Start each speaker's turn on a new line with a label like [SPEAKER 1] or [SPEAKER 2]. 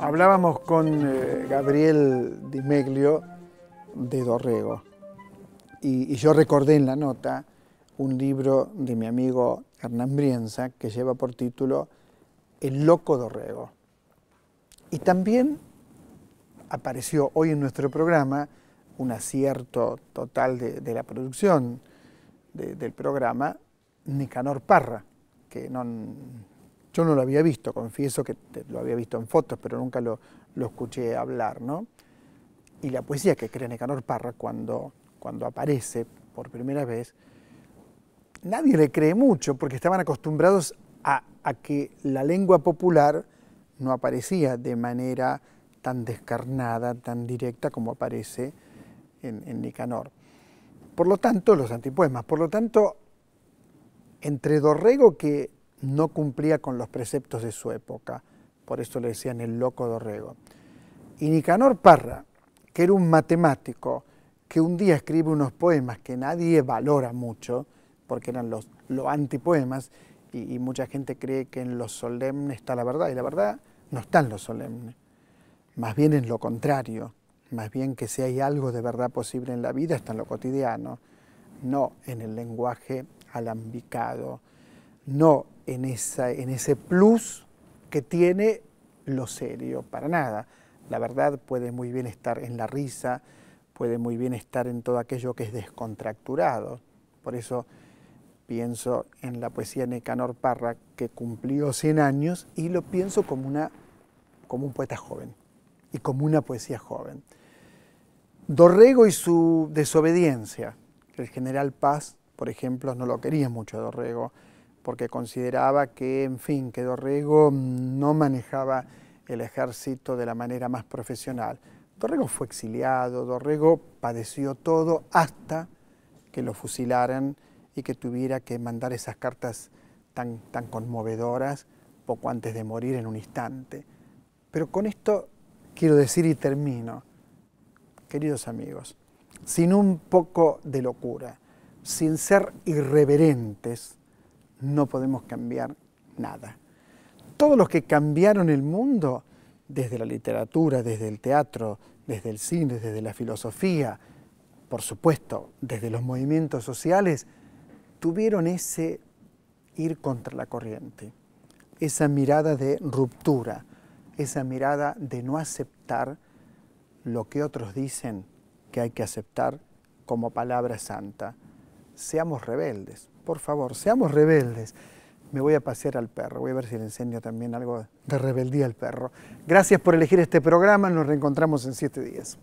[SPEAKER 1] Hablábamos con eh, Gabriel Di Meglio de Dorrego y, yo recordé en la nota un libro de mi amigo Hernán Brienza que lleva por título El loco Dorrego. Y también apareció hoy en nuestro programa un acierto total de la producción del programa, Nicanor Parra, que yo no lo había visto, confieso que lo había visto en fotos, pero nunca lo, escuché hablar, ¿no? Y la poesía que cree Nicanor Parra cuando, cuando aparece por primera vez, nadie le cree mucho porque estaban acostumbrados a, que la lengua popular no aparecía de manera tan descarnada, tan directa como aparece en Nicanor. Por lo tanto, los antipoemas, por lo tanto, entre Dorrego que no cumplía con los preceptos de su época, por eso le decían el loco Dorrego, y Nicanor Parra, que era un matemático, que un día escribe unos poemas que nadie valora mucho, porque eran los, antipoemas, y, y mucha gente cree que en lo solemne está la verdad, y la verdad no está en lo solemne, más bien en lo contrario. Más bien que si hay algo de verdad posible en la vida está en lo cotidiano, no en el lenguaje alambicado, no en, esa, en ese plus que tiene lo serio, para nada. La verdad puede muy bien estar en la risa, puede muy bien estar en todo aquello que es descontracturado. Por eso pienso en la poesía de Nicanor Parra, que cumplió 100 años, y lo pienso como, una, como un poeta joven como una poesía joven. Dorrego y su desobediencia. El general Paz, por ejemplo, no lo quería mucho a Dorrego, porque consideraba que, en fin, que Dorrego no manejaba el ejército de la manera más profesional. Dorrego fue exiliado, Dorrego padeció todo hasta que lo fusilaran y que tuviera que mandar esas cartas tan, tan conmovedoras poco antes de morir en un instante. Pero con esto quiero decir y termino, queridos amigos, sin un poco de locura, sin ser irreverentes, no podemos cambiar nada. Todos los que cambiaron el mundo, desde la literatura, desde el teatro, desde el cine, desde la filosofía, por supuesto, desde los movimientos sociales, tuvieron ese ir contra la corriente, esa mirada de ruptura, esa mirada de no aceptar lo que otros dicen que hay que aceptar como palabra santa. Seamos rebeldes, por favor, seamos rebeldes. Me voy a pasear al perro, voy a ver si le enseño también algo de rebeldía al perro. Gracias por elegir este programa, nos reencontramos en siete días.